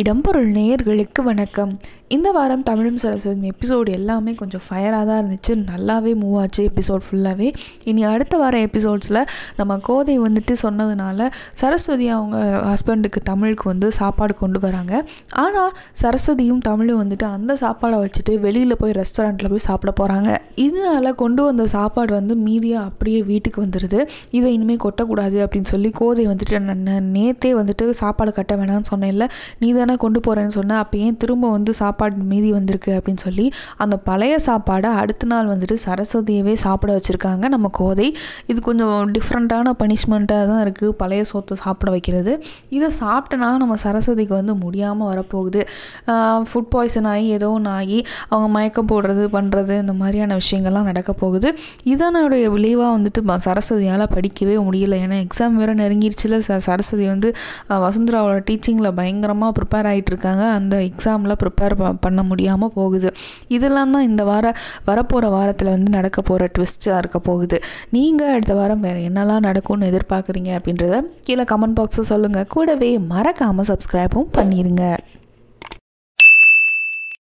இடம்பொருள் நேயர்களுக்கு வணக்கம் இந்த வாரம் தமிழும் சரஸ்வதி எபிசோடு எல்லாமே கொஞ்சம் ஃபயராக தான் இருந்துச்சு நல்லாவே மூவ் ஆச்சு எபிசோட் ஃபுல்லாகவே இனி அடுத்த வார எபிசோட்ஸில் நம்ம கோதை வந்துட்டு சொன்னதுனால சரஸ்வதி அவங்க ஹஸ்பண்டுக்கு தமிழுக்கு வந்து சாப்பாடு கொண்டு வராங்க ஆனால் சரஸ்வதியும் தமிழும் வந்துட்டு அந்த சாப்பாடை வச்சுட்டு வெளியில் போய் ரெஸ்டாரண்ட்டில் போய் சாப்பிட போகிறாங்க இதனால் கொண்டு வந்த சாப்பாடு வந்து மீதியாக அப்படியே வீட்டுக்கு வந்துடுது இதை இனிமேல் கொட்டக்கூடாது அப்படின்னு சொல்லி கோதை வந்துட்டு நான் நேத்தே வந்துட்டு சாப்பாடு கட்ட வேணாம்னு இல்லை நீ தானே கொண்டு போகிறேன்னு சொன்னேன் அப்போ ஏன் திரும்ப வந்து சாப்பாடு மீதி வந்திருக்கு அப்படின்னு சொல்லி அந்த பழைய சாப்பாடை அடுத்த நாள் வந்துட்டு சரஸ்வதியவே சாப்பிட வச்சுருக்காங்க நம்ம கோதை இது கொஞ்சம் டிஃப்ரெண்ட்டான பனிஷ்மெண்ட்டாக தான் இருக்குது பழைய சோத்தை சாப்பிட வைக்கிறது இதை சாப்பிட்டனால நம்ம சரஸ்வதிக்கு வந்து முடியாமல் வரப்போகுது ஃபுட் பாய்சன் ஆகி ஏதோ ஒன்று ஆகி அவங்க மயக்கம் போடுறது பண்ணுறது இந்த மாதிரியான விஷயங்கள்லாம் நடக்க போகுது இதனுடைய விளைவாக வந்துட்டு சரஸ்வதியால் படிக்கவே முடியல ஏன்னா எக்ஸாம் வேறு நெருங்கிருச்சுல சரஸ்வதி வந்து வசுந்தராவோட டீச்சிங்கில் பயங்கரமாக ப்ரிப்பேர் ஆகிட்டுருக்காங்க அந்த எக்ஸாமில் ப்ரிப்பேர் பண்ண முடியாமல் போகுது இதெல்லாம் தான் இந்த வாரம் வரப்போகிற வாரத்தில் வந்து நடக்க போகிற ட்விஸ்ட்டாக இருக்க போகுது நீங்கள் அடுத்த வாரம் வேறு என்னெல்லாம் நடக்கும்னு எதிர்பார்க்குறீங்க அப்படின்றத கீழே கமெண்ட் பாக்ஸை சொல்லுங்கள் கூடவே மறக்காமல் சப்ஸ்கிரைபும் பண்ணிடுங்க